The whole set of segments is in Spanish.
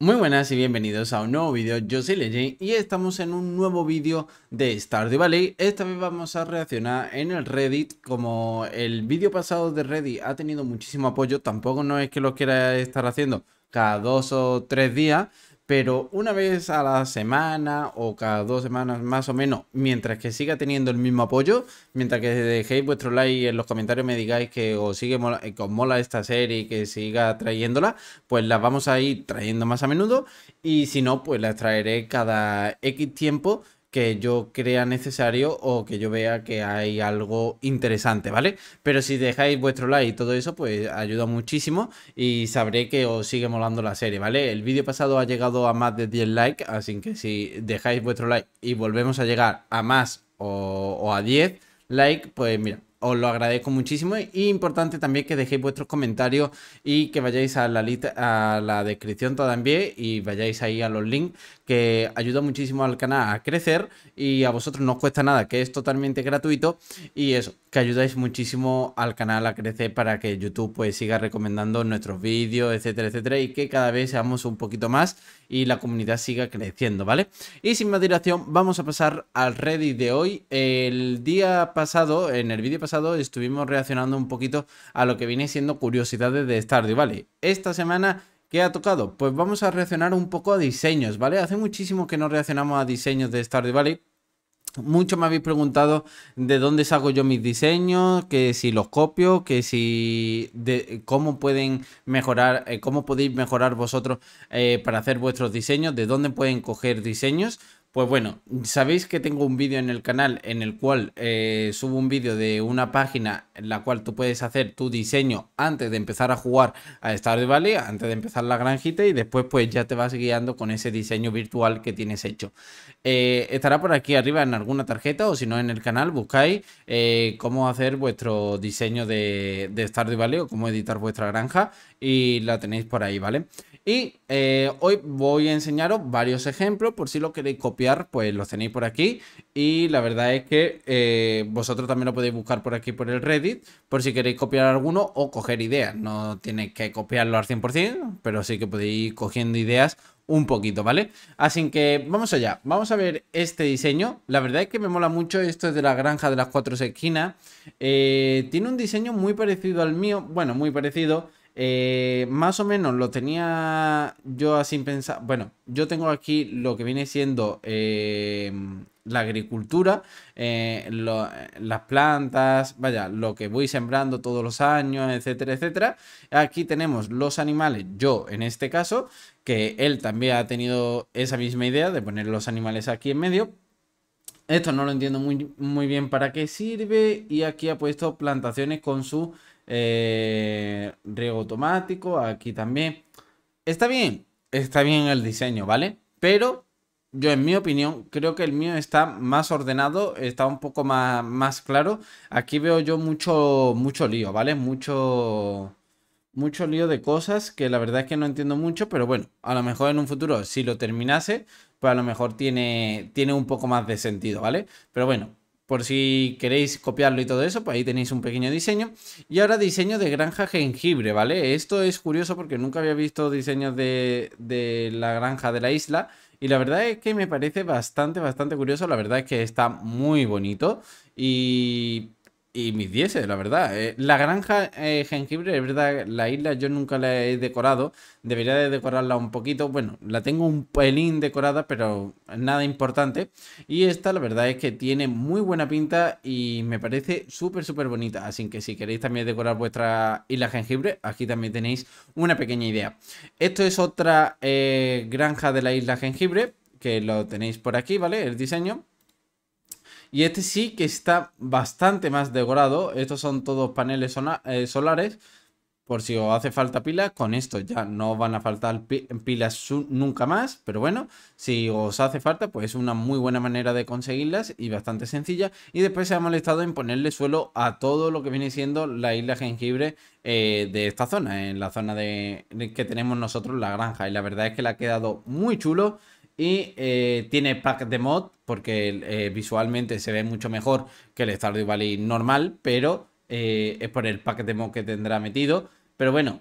Muy buenas y bienvenidos a un nuevo vídeo, yo soy Legend y estamos en un nuevo vídeo de Stardew Valley Esta vez vamos a reaccionar en el Reddit, como el vídeo pasado de Reddit ha tenido muchísimo apoyo Tampoco no es que lo quiera estar haciendo cada dos o tres días pero una vez a la semana o cada dos semanas más o menos, mientras que siga teniendo el mismo apoyo, mientras que dejéis vuestro like en los comentarios me digáis que os sigue eh, que os mola esta serie y que siga trayéndola, pues las vamos a ir trayendo más a menudo y si no, pues las traeré cada X tiempo que yo crea necesario o que yo vea que hay algo interesante, ¿vale? Pero si dejáis vuestro like y todo eso, pues ayuda muchísimo y sabré que os sigue molando la serie, ¿vale? El vídeo pasado ha llegado a más de 10 likes, así que si dejáis vuestro like y volvemos a llegar a más o, a 10 likes, pues mira, os lo agradezco muchísimo. Y importante también que dejéis vuestros comentarios y que vayáis a la, lista, a la descripción también y vayáis ahí a los links que ayuda muchísimo al canal a crecer y a vosotros no os cuesta nada, que es totalmente gratuito y eso, que ayudáis muchísimo al canal a crecer para que YouTube pues siga recomendando nuestros vídeos, etcétera, etcétera y que cada vez seamos un poquito más y la comunidad siga creciendo, ¿vale? Y sin más dilación, vamos a pasar al Reddit de hoy. El día pasado, en el vídeo pasado, estuvimos reaccionando un poquito a lo que viene siendo curiosidades de Stardew vale Esta semana ¿Qué ha tocado? Pues vamos a reaccionar un poco a diseños, ¿vale? Hace muchísimo que no reaccionamos a diseños de Stardew Valley. Muchos me habéis preguntado de dónde saco yo mis diseños, que si los copio, que si de cómo pueden mejorar, eh, cómo podéis mejorar vosotros eh, para hacer vuestros diseños, de dónde pueden coger diseños. Pues bueno, sabéis que tengo un vídeo en el canal en el cual eh, subo un vídeo de una página en la cual tú puedes hacer tu diseño antes de empezar a jugar a Stardew Valley, antes de empezar la granjita y después pues ya te vas guiando con ese diseño virtual que tienes hecho. Eh, estará por aquí arriba en alguna tarjeta o si no en el canal buscáis eh, cómo hacer vuestro diseño de, de Stardew Valley o cómo editar vuestra granja y la tenéis por ahí, ¿vale? vale y eh, hoy voy a enseñaros varios ejemplos, por si lo queréis copiar, pues los tenéis por aquí. Y la verdad es que eh, vosotros también lo podéis buscar por aquí por el Reddit, por si queréis copiar alguno o coger ideas. No tenéis que copiarlo al 100%, pero sí que podéis ir cogiendo ideas un poquito, ¿vale? Así que vamos allá, vamos a ver este diseño. La verdad es que me mola mucho, esto es de la granja de las cuatro esquinas. Eh, tiene un diseño muy parecido al mío, bueno, muy parecido. Eh, más o menos lo tenía yo así pensado. Bueno, yo tengo aquí lo que viene siendo eh, la agricultura, eh, las plantas, vaya, lo que voy sembrando todos los años, etcétera, etcétera. Aquí tenemos los animales, yo en este caso, que él también ha tenido esa misma idea de poner los animales aquí en medio, esto no lo entiendo muy, muy bien para qué sirve. Y aquí ha puesto plantaciones con su eh, riego automático. Aquí también. Está bien, está bien el diseño, ¿vale? Pero yo en mi opinión creo que el mío está más ordenado, está un poco más, más claro. Aquí veo yo mucho, mucho lío, ¿vale? Mucho mucho lío de cosas que la verdad es que no entiendo mucho, pero bueno, a lo mejor en un futuro, si lo terminase, pues a lo mejor tiene, tiene un poco más de sentido, ¿vale? Pero bueno, por si queréis copiarlo y todo eso, pues ahí tenéis un pequeño diseño. Y ahora diseño de granja jengibre, ¿vale? Esto es curioso porque nunca había visto diseños de, de la granja de la isla. Y la verdad es que me parece bastante, bastante curioso. La verdad es que está muy bonito. Y y mis dieces, la verdad. Eh, la granja eh, jengibre, es verdad, la isla yo nunca la he decorado. Debería de decorarla un poquito. Bueno, la tengo un pelín decorada, pero nada importante. Y esta, la verdad es que tiene muy buena pinta y me parece súper, súper bonita. Así que si queréis también decorar vuestra isla jengibre, aquí también tenéis una pequeña idea. Esto es otra eh, granja de la isla jengibre, que lo tenéis por aquí, ¿vale? El diseño. Y este sí que está bastante más decorado. Estos son todos paneles eh, solares. Por si os hace falta pilas, con esto ya no van a faltar pilas nunca más. Pero bueno, si os hace falta, pues es una muy buena manera de conseguirlas y bastante sencilla. Y después se ha molestado en ponerle suelo a todo lo que viene siendo la isla jengibre eh, de esta zona, en la zona de, que tenemos nosotros, la granja. Y la verdad es que le ha quedado muy chulo y eh, tiene pack de mod, porque eh, visualmente se ve mucho mejor que el Stardew Valley normal, pero eh, es por el pack de mod que tendrá metido. Pero bueno,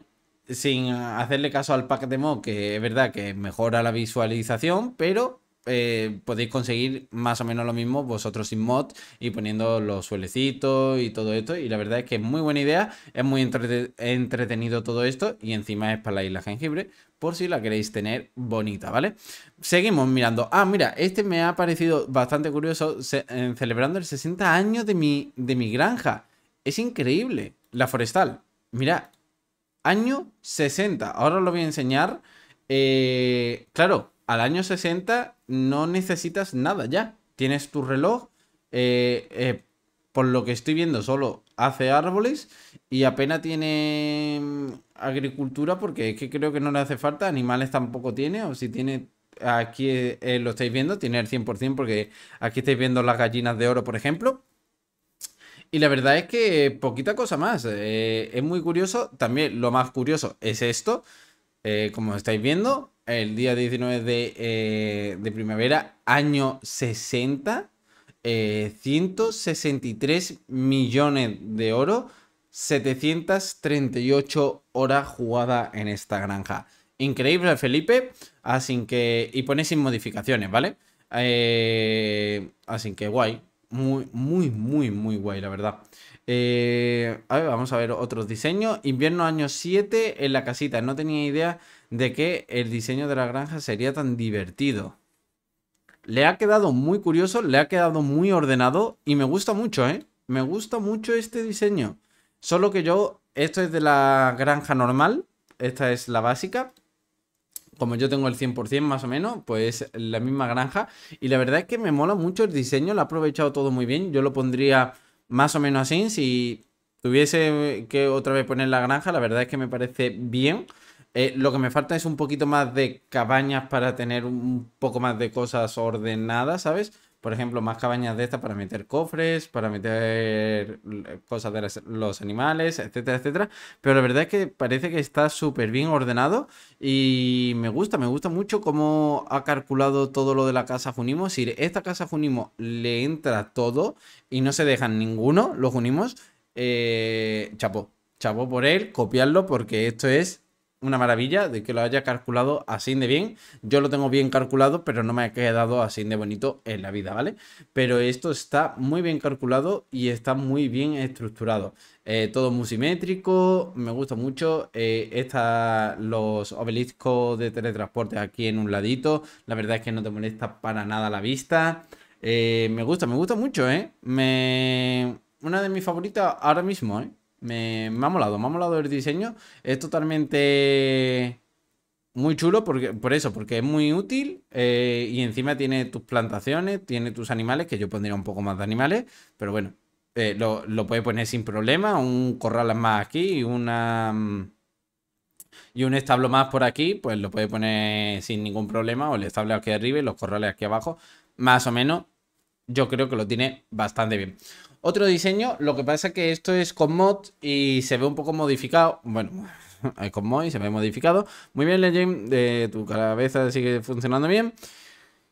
sin hacerle caso al pack de mod, que es verdad que mejora la visualización, pero eh, podéis conseguir más o menos lo mismo vosotros sin mod y poniendo los suelecitos y todo esto. Y la verdad es que es muy buena idea, es muy entretenido todo esto y encima es para la isla jengibre por si la queréis tener bonita, ¿vale? Seguimos mirando. Ah, mira, este me ha parecido bastante curioso eh, celebrando el 60 años de mi, de mi granja. Es increíble. La forestal. Mira, año 60. Ahora os lo voy a enseñar. Eh, claro, al año 60 no necesitas nada ya. Tienes tu reloj, eh, eh, por lo que estoy viendo solo hace árboles y apenas tiene mm, agricultura porque es que creo que no le hace falta, animales tampoco tiene, o si tiene, aquí eh, lo estáis viendo, tiene el 100% porque aquí estáis viendo las gallinas de oro, por ejemplo. Y la verdad es que poquita cosa más. es muy curioso. También lo más curioso es esto. como estáis viendo, el día 19 eh, de, primavera, año 60, 163 eh, millones de oro, 738 horas jugada en esta granja. Increíble, Felipe. Así que. Y pone sin modificaciones, ¿vale? Eh, así que guay. Muy, muy, muy, muy guay, la verdad. a ver, vamos a ver otros diseños. Invierno año 7 en la casita. No tenía idea de que el diseño de la granja sería tan divertido. Le ha quedado muy curioso, le ha quedado muy ordenado y me gusta mucho, ¿eh? Me gusta mucho este diseño. Solo que yo, esto es de la granja normal, esta es la básica. Como yo tengo el 100% más o menos, pues la misma granja. Y la verdad es que me mola mucho el diseño, lo ha aprovechado todo muy bien. Yo lo pondría más o menos así. Si tuviese que otra vez poner la granja, la verdad es que me parece bien. Eh, lo que me falta es un poquito más de cabañas para tener un poco más de cosas ordenadas, ¿sabes? Por ejemplo, más cabañas de estas para meter cofres, para meter eh, cosas de los animales, etcétera, etcétera. Pero la verdad es que parece que está súper bien ordenado y me gusta, me gusta mucho cómo ha calculado todo lo de la casa Junimo. Si esta casa Junimo le entra todo y no se dejan ninguno, los unimos. chapo, eh, chapo por él, copiarlo porque esto es una maravilla de que lo haya calculado así de bien. Yo lo tengo bien calculado, pero no me ha quedado así de bonito en la vida, ¿vale? Pero esto está muy bien calculado y está muy bien estructurado. Eh, todo muy simétrico, me gusta mucho. Eh, los obeliscos de teletransporte aquí en un ladito. La verdad es que no te molesta para nada la vista. Eh, me gusta, me gusta mucho, ¿eh? Me... Una de mis favoritas ahora mismo, ¿eh? Me, ha molado, me ha molado el diseño. Es totalmente muy chulo porque, por eso, porque es muy útil eh, y encima tiene tus plantaciones, tiene tus animales, que yo pondría un poco más de animales, pero bueno, eh, lo, lo, poner sin problema, un corral más aquí y una... Mm, y un establo más por aquí, pues lo puede poner sin ningún problema, o el establo aquí arriba y los corrales aquí abajo, más o menos, yo creo que lo tiene bastante bien. Otro diseño, lo que pasa que esto es con mod y se ve un poco modificado. Bueno, es con mod y se ve modificado. Muy bien, Legend, eh, tu cabeza sigue funcionando bien.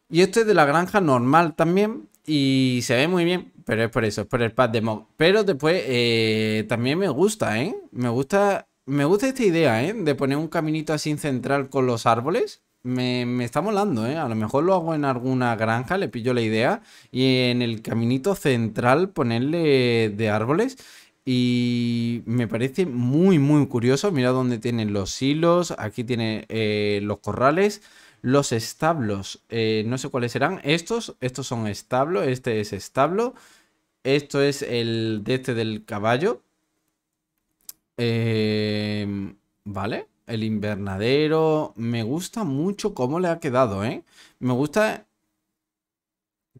Y esto es de la granja normal también. Y se ve muy bien, pero es por eso, es por el pad de mod. Pero después eh, también me gusta, ¿eh? Me gusta, me gusta esta idea, ¿eh? De poner un caminito así central con los árboles. Me, está molando, ¿eh? A lo mejor lo hago en alguna granja, le pillo la idea. Y en el caminito central ponerle de árboles. Y me parece muy, muy curioso. Mira dónde tienen los hilos. Aquí tiene eh, los corrales. Los establos. Eh, no sé cuáles serán. Estos, estos son establos. Este es establo. Esto es el de este del caballo. Eh, vale el invernadero. Me gusta mucho cómo le ha quedado, ¿eh? Me gusta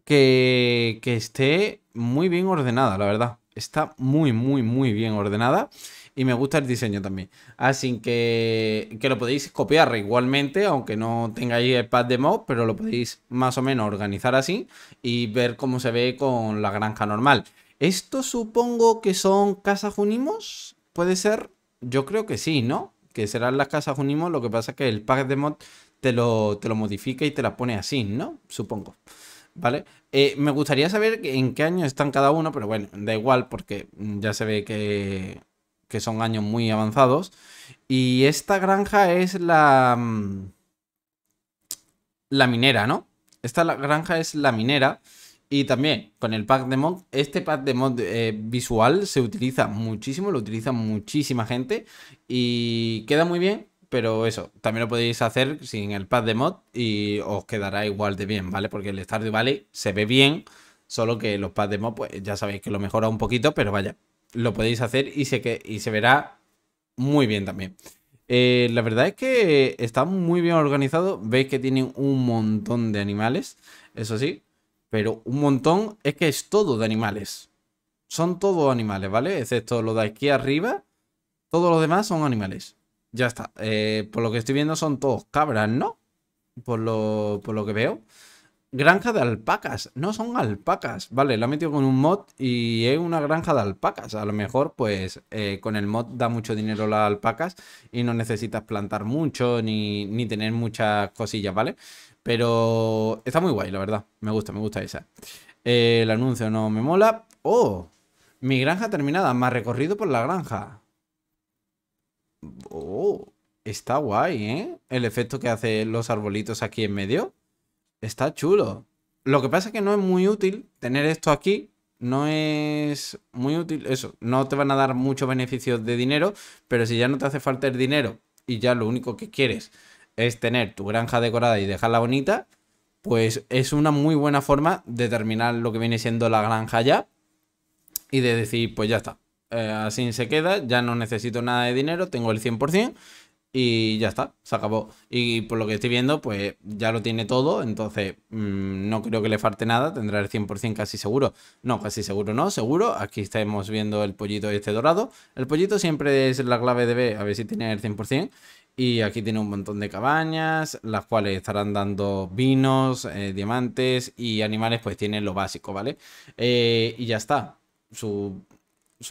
que, esté muy bien ordenada, la verdad. Está muy, muy, muy bien ordenada. Y me gusta el diseño también. Así que, que lo podéis copiar igualmente, aunque no tengáis el pad de mod, pero lo podéis más o menos organizar así y ver cómo se ve con la granja normal. Esto supongo que son casas unimos, ¿puede ser? Yo creo que sí, ¿no? que serán las casas Unimos, lo que pasa es que el pack de mod te lo, te lo modifica y te la pone así, ¿no? Supongo. ¿Vale? Eh, me gustaría saber en qué año están cada uno, pero bueno, da igual porque ya se ve que, que son años muy avanzados. Y esta granja es la... Mm, la minera, ¿no? Esta granja es la minera. Y también con el pack de mod, este pack de mod eh, visual se utiliza muchísimo, lo utiliza muchísima gente y queda muy bien, pero eso, también lo podéis hacer sin el pack de mod y os quedará igual de bien, ¿vale? Porque el Stardew Valley se ve bien, solo que los packs de mod, pues ya sabéis que lo mejora un poquito, pero vaya, lo podéis hacer y se, que, y se verá muy bien también. Eh, la verdad es que está muy bien organizado, veis que tienen un montón de animales, eso sí, pero un montón es que es todo de animales. Son todos animales, ¿vale? Excepto lo de aquí arriba. Todos los demás son animales. Ya está. Eh, por lo que estoy viendo son todos cabras, ¿no? Por lo, por lo que veo. Granja de alpacas. No son alpacas. Vale, la he metido con un mod y es una granja de alpacas. A lo mejor, pues, eh, con el mod da mucho dinero las alpacas y no necesitas plantar mucho ni, ni tener muchas cosillas, ¿vale? Pero está muy guay, la verdad. Me gusta, me gusta esa. Eh, el anuncio no me mola. ¡Oh! Mi granja terminada, más recorrido por la granja. ¡Oh! Está guay, ¿eh? El efecto que hacen los arbolitos aquí en medio. Está chulo. Lo que pasa es que no es muy útil tener esto aquí. No es muy útil. Eso, no te van a dar muchos beneficios de dinero. Pero si ya no te hace falta el dinero y ya lo único que quieres es tener tu granja decorada y dejarla bonita, pues es una muy buena forma de terminar lo que viene siendo la granja ya y de decir, pues ya está, eh, así se queda, ya no necesito nada de dinero, tengo el 100% y ya está, se acabó. Y por lo que estoy viendo, pues ya lo tiene todo, entonces mm, no creo que le falte nada, tendrá el 100% casi seguro. No, casi seguro no, seguro. Aquí estamos viendo el pollito este dorado. El pollito siempre es la clave de B, a ver si tiene el 100%. Y aquí tiene un montón de cabañas, las cuales estarán dando vinos, eh, diamantes y animales, pues tiene lo básico, ¿vale? Eh, y ya está. Su,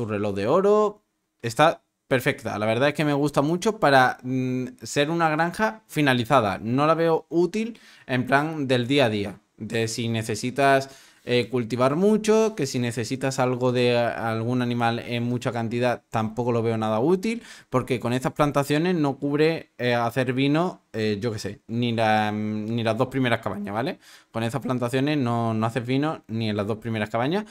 reloj de oro está perfecta. La verdad es que me gusta mucho para mm, ser una granja finalizada. No la veo útil en plan del día a día. De si necesitas eh, cultivar mucho, que si necesitas algo de eh, algún animal en mucha cantidad tampoco lo veo nada útil, porque con estas plantaciones no cubre eh, hacer vino, yo qué sé, ni, mm, ni las dos primeras cabañas, ¿vale? Con estas plantaciones no, no haces vino ni en las dos primeras cabañas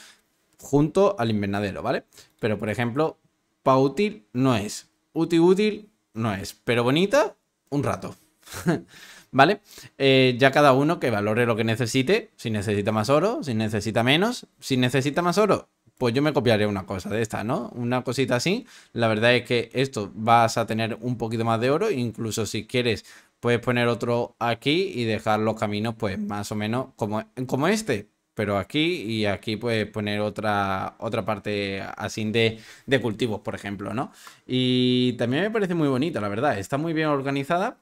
junto al invernadero, ¿vale? Pero por ejemplo, pa útil no es, útil útil no es, pero bonita un rato. ¿vale? Eh, ya cada uno que valore lo que necesite, si necesita más oro, si necesita menos, si necesita más oro, pues yo me copiaré una cosa de esta, ¿no? Una cosita así, la verdad es que esto vas a tener un poquito más de oro, incluso si quieres puedes poner otro aquí y dejar los caminos pues más o menos como, como este, pero aquí y aquí puedes poner otra, otra parte así de, de, cultivos, por ejemplo, ¿no? Y también me parece muy bonito la verdad, está muy bien organizada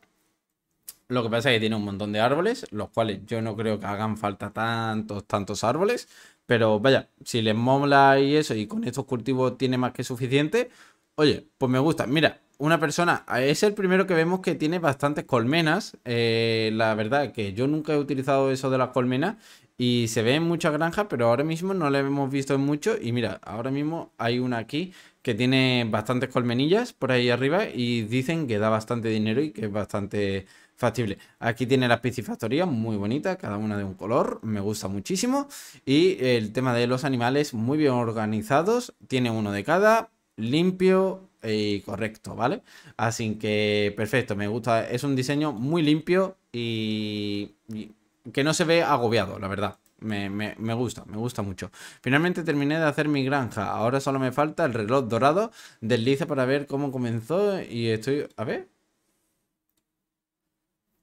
lo que pasa es que tiene un montón de árboles, los cuales yo no creo que hagan falta tantos, tantos árboles. Pero vaya, si les mola y eso, y con estos cultivos tiene más que suficiente, oye, pues me gusta. Mira, una persona, es el primero que vemos que tiene bastantes colmenas. Eh, la verdad que yo nunca he utilizado eso de las colmenas y se ve en muchas granjas, pero ahora mismo no le hemos visto en mucho. Y mira, ahora mismo hay una aquí que tiene bastantes colmenillas por ahí arriba y dicen que da bastante dinero y que es bastante factible. Aquí tiene las piscifactorías, muy bonitas, cada una de un color, me gusta muchísimo. Y el tema de los animales, muy bien organizados, tiene uno de cada, limpio y correcto, ¿vale? Así que, perfecto, me gusta, es un diseño muy limpio y, que no se ve agobiado, la verdad. Me, me, me, gusta, me gusta mucho. Finalmente terminé de hacer mi granja. Ahora solo me falta el reloj dorado. Desliza para ver cómo comenzó. Y estoy. A ver.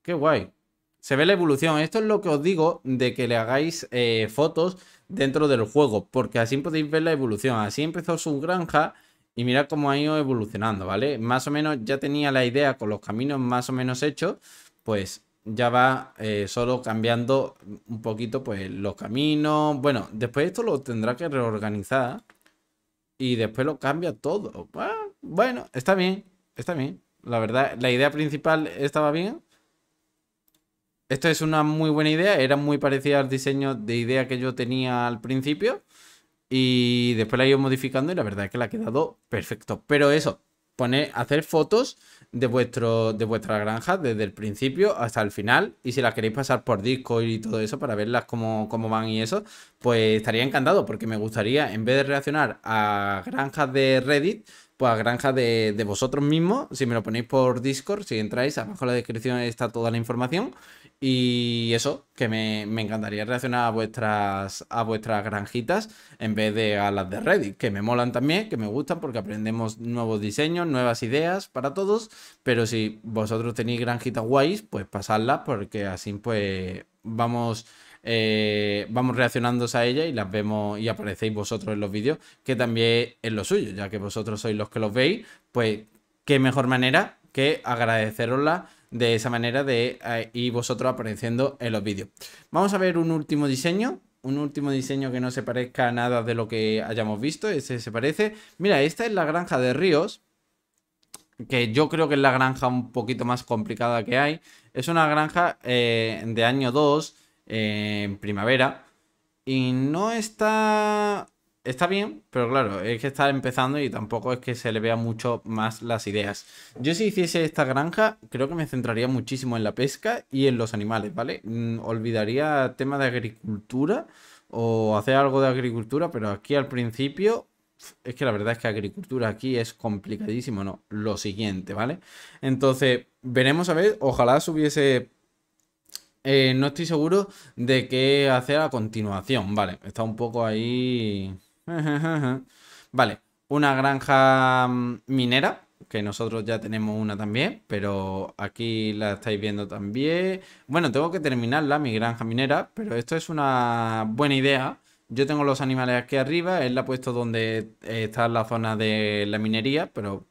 Qué guay. Se ve la evolución. Esto es lo que os digo de que le hagáis eh, fotos dentro del juego, porque así podéis ver la evolución. Así empezó su granja y mirad cómo ha ido evolucionando, ¿vale? Más o menos ya tenía la idea con los caminos más o menos hechos, pues ya va eh, solo cambiando un poquito pues los caminos. Bueno, después esto lo tendrá que reorganizar y después lo cambia todo. Ah, bueno, está bien, está bien. La verdad, la idea principal estaba bien, esto es una muy buena idea, era muy parecida al diseño de idea que yo tenía al principio y después la he ido modificando y la verdad es que la ha quedado perfecto. Pero eso, poner, hacer fotos de, vuestro, de vuestra granja desde el principio hasta el final. Y si las queréis pasar por Discord y todo eso para verlas cómo, cómo, van y eso, pues estaría encantado porque me gustaría, en vez de reaccionar a granjas de Reddit, pues a granja de, vosotros mismos. Si me lo ponéis por Discord, si entráis, abajo en la descripción está toda la información. Y eso, que me, me, encantaría reaccionar a vuestras, a vuestras granjitas en vez de a las de Reddit, que me molan también, que me gustan porque aprendemos nuevos diseños, nuevas ideas para todos. Pero si vosotros tenéis granjitas guays, pues pasadlas porque así pues vamos eh, vamos reaccionándose a ella y las vemos y aparecéis vosotros en los vídeos, que también es lo suyo, ya que vosotros sois los que los veis, pues qué mejor manera que agradecerosla de esa manera de eh, ir vosotros apareciendo en los vídeos. Vamos a ver un último diseño un último diseño que no se parezca a nada de lo que hayamos visto, ese se parece. Mira, esta es la granja de ríos, que yo creo que es la granja un poquito más complicada que hay. Es una granja eh, de año 2, en primavera. Y no está... Está bien, pero claro, es que está empezando y tampoco es que se le vea mucho más las ideas. Yo si hiciese esta granja, creo que me centraría muchísimo en la pesca y en los animales, ¿vale? Mm, olvidaría tema de agricultura o hacer algo de agricultura, pero aquí al principio es que la verdad es que agricultura aquí es complicadísimo, ¿no? Lo siguiente, ¿vale? Entonces, veremos a ver, ojalá subiese eh, no estoy seguro de qué hacer a continuación. Vale, está un poco ahí... vale, una granja mm, minera, que nosotros ya tenemos una también, pero aquí la estáis viendo también. Bueno, tengo que terminarla, mi granja minera, pero esto es una buena idea. Yo tengo los animales aquí arriba, él la ha puesto donde eh, está la zona de la minería, pero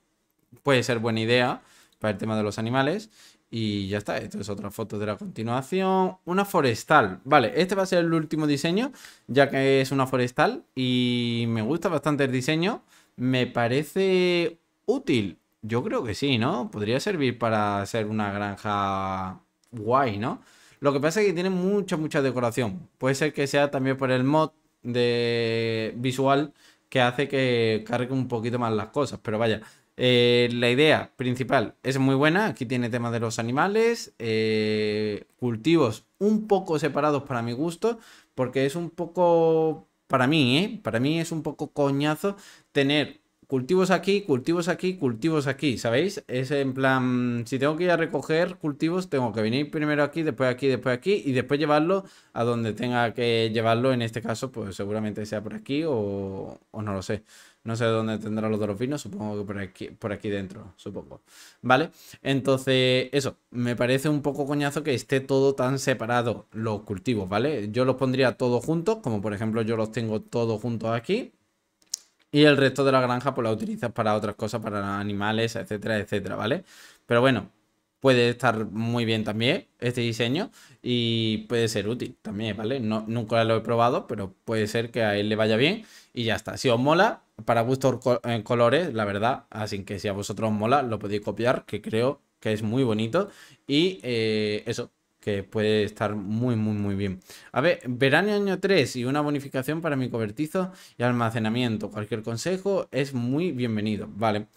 puede ser buena idea para el tema de los animales. Y ya está, esto es otra foto de la continuación. Una forestal. Vale, este va a ser el último diseño, ya que es una forestal. Y me gusta bastante el diseño. Me parece útil. Yo creo que sí, ¿no? Podría servir para hacer una granja guay, ¿no? Lo que pasa es que tiene mucha, mucha decoración. Puede ser que sea también por el mod de visual que hace que cargue un poquito más las cosas. Pero vaya, eh, la idea principal es muy buena. Aquí tiene temas de los animales, eh, cultivos un poco separados para mi gusto, porque es un poco, para mí, ¿eh? para mí es un poco coñazo tener cultivos aquí, cultivos aquí, cultivos aquí, ¿sabéis? Es en plan, si tengo que ir a recoger cultivos, tengo que venir primero aquí, después aquí, después aquí y después llevarlo a donde tenga que llevarlo. En este caso, pues seguramente sea por aquí o, no lo sé. No sé dónde tendrá los vinos. supongo que por aquí, por aquí dentro, supongo. ¿Vale? Entonces, eso, me parece un poco coñazo que esté todo tan separado los cultivos, ¿vale? Yo los pondría todos juntos, como por ejemplo yo los tengo todos juntos aquí, y el resto de la granja pues la utilizas para otras cosas, para animales, etcétera, etcétera, ¿vale? Pero bueno, puede estar muy bien también este diseño y puede ser útil también, ¿vale? No, nunca lo he probado, pero puede ser que a él le vaya bien y ya está. Si os mola, para gustos colores, la verdad, así que si a vosotros os mola, lo podéis copiar, que creo que es muy bonito. Y eh, eso, que puede estar muy, muy, muy bien. A ver, verano año 3 y una bonificación para mi cobertizo y almacenamiento. Cualquier consejo es muy bienvenido, ¿vale?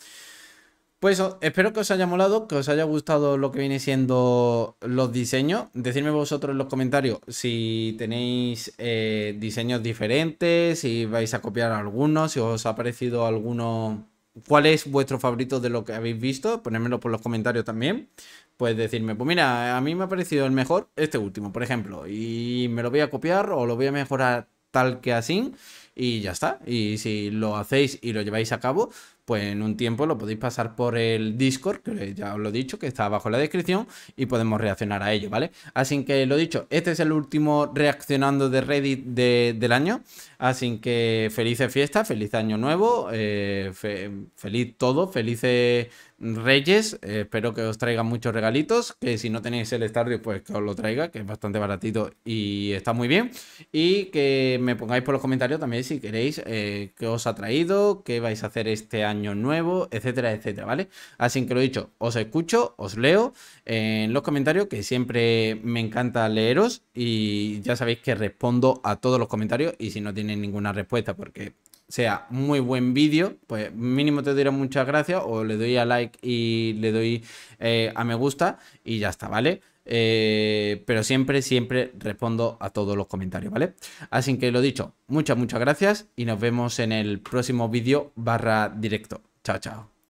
Pues espero que os haya molado, que os haya gustado lo que viene siendo los diseños. Decidme vosotros en los comentarios si tenéis eh, diseños diferentes, si vais a copiar algunos, si os ha parecido alguno cuál es vuestro favorito de lo que habéis visto, ponérmelo por los comentarios también. Puedes decirme, pues mira, a mí me ha parecido el mejor este último, por ejemplo, y me lo voy a copiar o lo voy a mejorar tal que así y ya está. Y si lo hacéis y lo lleváis a cabo, pues en un tiempo lo podéis pasar por el Discord, que ya os lo he dicho, que está abajo en la descripción, y podemos reaccionar a ello, ¿vale? Así que lo dicho, este es el último reaccionando de Reddit del año. Así que felices fiestas, feliz año nuevo, eh, feliz todo, felices Reyes. espero que os traigan muchos regalitos. Que si no tenéis el estadio pues que os lo traiga, que es bastante baratito y está muy bien. Y que me pongáis por los comentarios también si queréis que eh, qué os ha traído, qué vais a hacer este año nuevo, etcétera, etcétera, ¿vale? Así que lo he dicho, os escucho, os leo en los comentarios, que siempre me encanta leeros y ya sabéis que respondo a todos los comentarios y si no tienen ninguna respuesta, porque sea muy buen vídeo, pues mínimo te diré muchas gracias o le doy a like y le doy eh, a me gusta y ya está, ¿vale? Eh, pero siempre, siempre respondo a todos los comentarios, ¿vale? Así que lo dicho, muchas, muchas gracias y nos vemos en el próximo vídeo barra directo. Chao, chao.